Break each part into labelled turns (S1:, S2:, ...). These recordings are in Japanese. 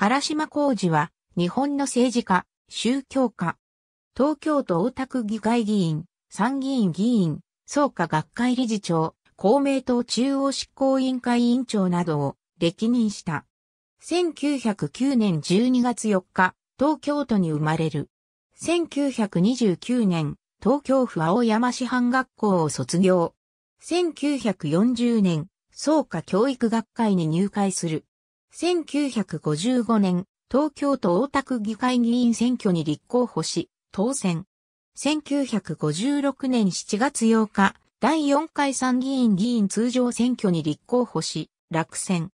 S1: 原島浩二は、日本の政治
S2: 家、宗教家、東京都大田区議会議員、参議院議員、総科学会理事長、公明党中央執行委員会委員長などを歴任した。1909年12月4日、東京都に生まれる。1929年、東京府青山市藩学校を卒業。1940年、創価教育学会に入会する。1955年、東京都大田区議会議員選挙に立候補し、当選。1956年7月8日、第4回参議院議員通常選挙に立候補し、落選。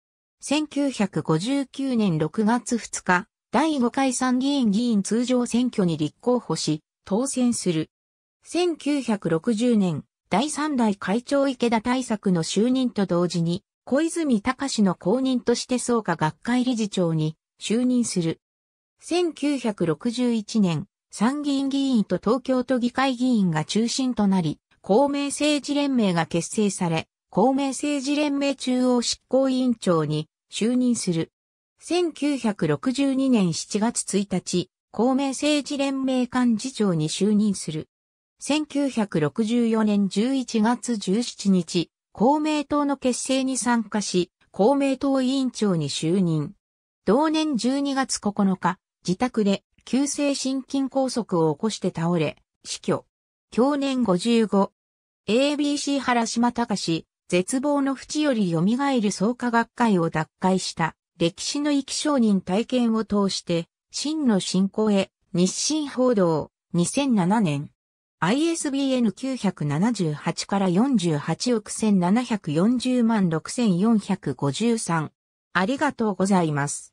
S2: 1959年6月2日、第5回参議院議員通常選挙に立候補し、当選する。1960年、第3代会長池田大作の就任と同時に、小泉隆の公認として創価学会理事長に就任する。1961年、参議院議員と東京都議会議員が中心となり、公明政治連盟が結成され、公明政治連盟中央執行委員長に就任する。1962年7月1日、公明政治連盟幹事長に就任する。1964年11月17日、公明党の結成に参加し、公明党委員長に就任。同年12月9日、自宅で急性心筋梗塞を起こして倒れ、死去。去年55。ABC 原島隆、絶望の淵より蘇る創価学会を脱会した歴史の生き証人体験を通して、真の信仰へ、日清報道、2007年。ISBN 978から48億1740万6453。
S1: ありがとうございます。